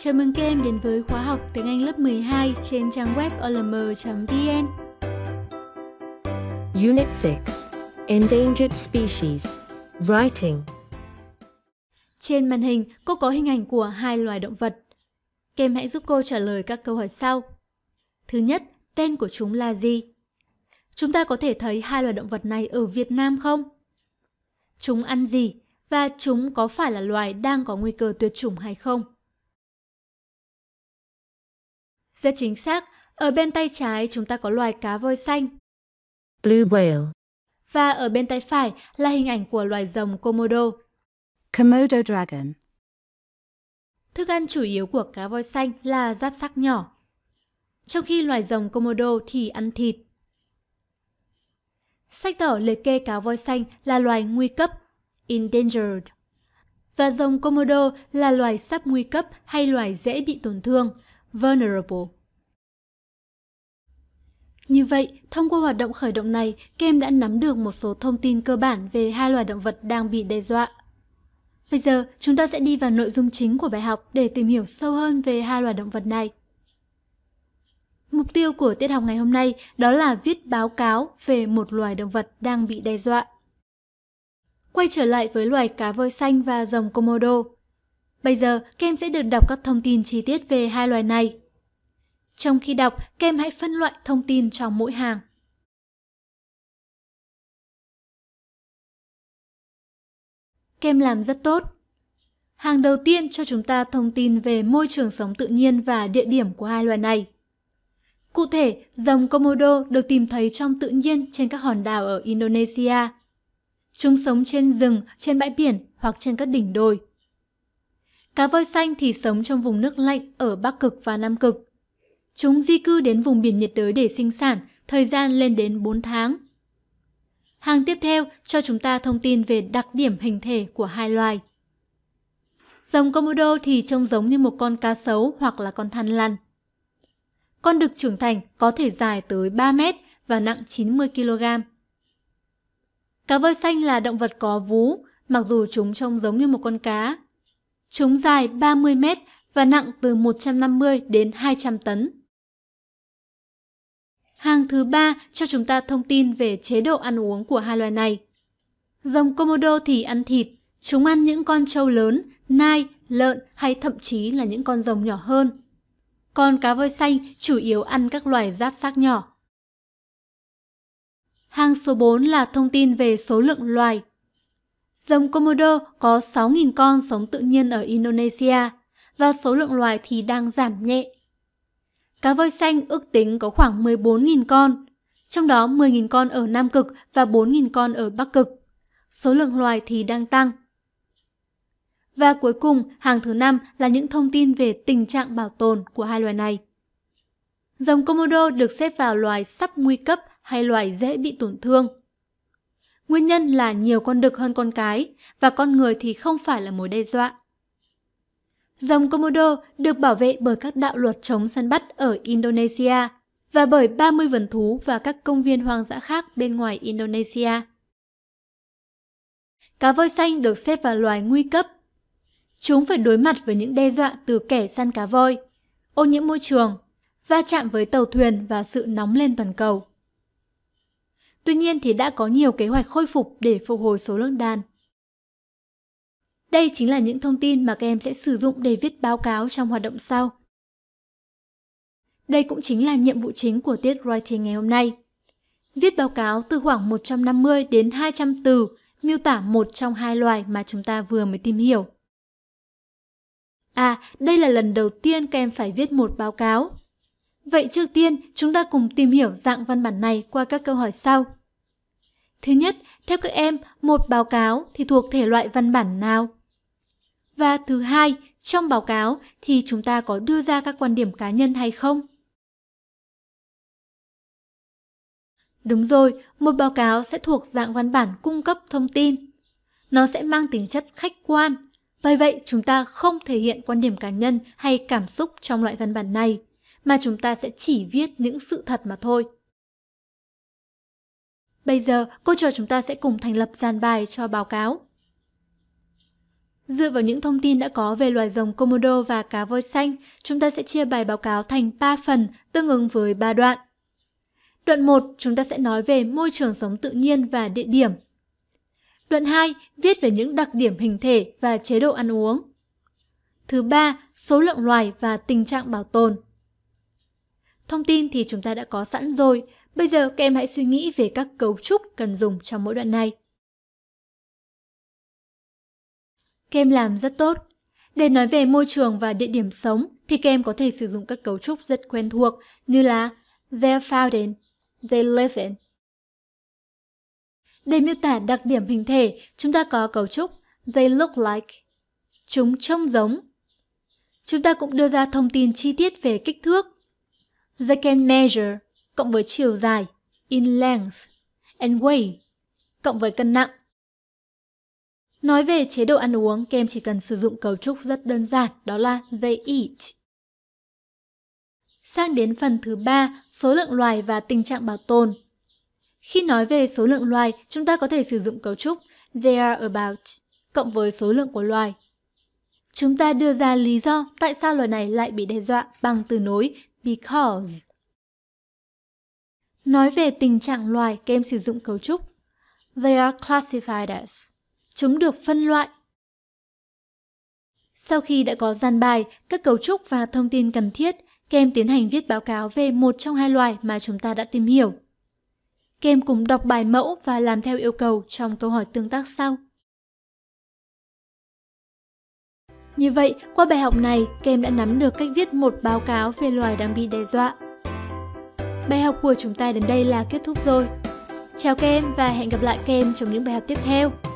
Chào mừng các em đến với khóa học tiếng Anh lớp 12 trên trang web olm.vn. Unit 6 Endangered Species Writing Trên màn hình, cô có hình ảnh của hai loài động vật. Kem hãy giúp cô trả lời các câu hỏi sau. Thứ nhất, tên của chúng là gì? Chúng ta có thể thấy hai loài động vật này ở Việt Nam không? Chúng ăn gì? Và chúng có phải là loài đang có nguy cơ tuyệt chủng hay không? Rất chính xác, ở bên tay trái chúng ta có loài cá voi xanh. Blue whale. Và ở bên tay phải là hình ảnh của loài rồng Komodo. Komodo dragon. Thức ăn chủ yếu của cá voi xanh là giáp sắc nhỏ. Trong khi loài rồng Komodo thì ăn thịt. Sách đỏ liệt kê cá voi xanh là loài nguy cấp, endangered. Và rồng Komodo là loài sắp nguy cấp hay loài dễ bị tổn thương, vulnerable. Như vậy, thông qua hoạt động khởi động này, kem đã nắm được một số thông tin cơ bản về hai loài động vật đang bị đe dọa. Bây giờ, chúng ta sẽ đi vào nội dung chính của bài học để tìm hiểu sâu hơn về hai loài động vật này. Mục tiêu của tiết học ngày hôm nay đó là viết báo cáo về một loài động vật đang bị đe dọa. Quay trở lại với loài cá voi xanh và rồng Komodo. Bây giờ, kem sẽ được đọc các thông tin chi tiết về hai loài này. Trong khi đọc, kem hãy phân loại thông tin trong mỗi hàng. kem làm rất tốt. Hàng đầu tiên cho chúng ta thông tin về môi trường sống tự nhiên và địa điểm của hai loài này. Cụ thể, dòng Komodo được tìm thấy trong tự nhiên trên các hòn đảo ở Indonesia. Chúng sống trên rừng, trên bãi biển hoặc trên các đỉnh đồi. Cá voi xanh thì sống trong vùng nước lạnh ở Bắc Cực và Nam Cực. Chúng di cư đến vùng biển nhiệt đới để sinh sản, thời gian lên đến 4 tháng. Hàng tiếp theo cho chúng ta thông tin về đặc điểm hình thể của hai loài. Rồng Komodo thì trông giống như một con cá sấu hoặc là con than lăn. Con đực trưởng thành có thể dài tới 3 mét và nặng 90 kg. Cá voi xanh là động vật có vú, mặc dù chúng trông giống như một con cá, chúng dài 30 mét và nặng từ 150 đến 200 tấn. Hàng thứ ba cho chúng ta thông tin về chế độ ăn uống của hai loài này. Rồng Komodo thì ăn thịt, chúng ăn những con trâu lớn, nai, lợn hay thậm chí là những con rồng nhỏ hơn. Còn cá voi xanh chủ yếu ăn các loài giáp xác nhỏ. Hàng số 4 là thông tin về số lượng loài. Rồng Komodo có 6.000 con sống tự nhiên ở Indonesia và số lượng loài thì đang giảm nhẹ. Cá voi xanh ước tính có khoảng 14.000 con, trong đó 10.000 con ở Nam Cực và 4.000 con ở Bắc Cực. Số lượng loài thì đang tăng. Và cuối cùng, hàng thứ năm là những thông tin về tình trạng bảo tồn của hai loài này. Rồng Komodo được xếp vào loài sắp nguy cấp hay loài dễ bị tổn thương. Nguyên nhân là nhiều con đực hơn con cái và con người thì không phải là mối đe dọa. Dòng Komodo được bảo vệ bởi các đạo luật chống săn bắt ở Indonesia và bởi 30 vườn thú và các công viên hoang dã khác bên ngoài Indonesia. Cá voi xanh được xếp vào loài nguy cấp. Chúng phải đối mặt với những đe dọa từ kẻ săn cá voi, ô nhiễm môi trường, va chạm với tàu thuyền và sự nóng lên toàn cầu. Tuy nhiên thì đã có nhiều kế hoạch khôi phục để phục hồi số lượng đàn. Đây chính là những thông tin mà các em sẽ sử dụng để viết báo cáo trong hoạt động sau. Đây cũng chính là nhiệm vụ chính của tiết writing ngày hôm nay. Viết báo cáo từ khoảng 150 đến 200 từ, miêu tả một trong hai loài mà chúng ta vừa mới tìm hiểu. À, đây là lần đầu tiên các em phải viết một báo cáo. Vậy trước tiên, chúng ta cùng tìm hiểu dạng văn bản này qua các câu hỏi sau. Thứ nhất, theo các em, một báo cáo thì thuộc thể loại văn bản nào? Và thứ hai, trong báo cáo thì chúng ta có đưa ra các quan điểm cá nhân hay không? Đúng rồi, một báo cáo sẽ thuộc dạng văn bản cung cấp thông tin. Nó sẽ mang tính chất khách quan. Bởi vậy, chúng ta không thể hiện quan điểm cá nhân hay cảm xúc trong loại văn bản này mà chúng ta sẽ chỉ viết những sự thật mà thôi. Bây giờ, cô trò chúng ta sẽ cùng thành lập dàn bài cho báo cáo. Dựa vào những thông tin đã có về loài rồng Komodo và cá voi xanh, chúng ta sẽ chia bài báo cáo thành 3 phần tương ứng với 3 đoạn. Đoạn 1, chúng ta sẽ nói về môi trường sống tự nhiên và địa điểm. Đoạn 2, viết về những đặc điểm hình thể và chế độ ăn uống. Thứ ba, số lượng loài và tình trạng bảo tồn. Thông tin thì chúng ta đã có sẵn rồi, bây giờ các em hãy suy nghĩ về các cấu trúc cần dùng trong mỗi đoạn này. Các em làm rất tốt. Để nói về môi trường và địa điểm sống thì các em có thể sử dụng các cấu trúc rất quen thuộc như là they're found in, they live in. Để miêu tả đặc điểm hình thể, chúng ta có cấu trúc they look like, chúng trông giống. Chúng ta cũng đưa ra thông tin chi tiết về kích thước, They can measure cộng với chiều dài in length and weight cộng với cân nặng. Nói về chế độ ăn uống, kem chỉ cần sử dụng cấu trúc rất đơn giản, đó là they eat. Sang đến phần thứ ba, số lượng loài và tình trạng bảo tồn. Khi nói về số lượng loài, chúng ta có thể sử dụng cấu trúc there are about cộng với số lượng của loài. Chúng ta đưa ra lý do tại sao loài này lại bị đe dọa bằng từ nối because. Nói về tình trạng loài các sử dụng cấu trúc They are classified as. Chúng được phân loại. Sau khi đã có gian bài, các cấu trúc và thông tin cần thiết, các tiến hành viết báo cáo về một trong hai loài mà chúng ta đã tìm hiểu. Các em cùng đọc bài mẫu và làm theo yêu cầu trong câu hỏi tương tác sau. Như vậy, qua bài học này, kem đã nắm được cách viết một báo cáo về loài đang bị đe dọa. Bài học của chúng ta đến đây là kết thúc rồi. Chào kem và hẹn gặp lại kem trong những bài học tiếp theo.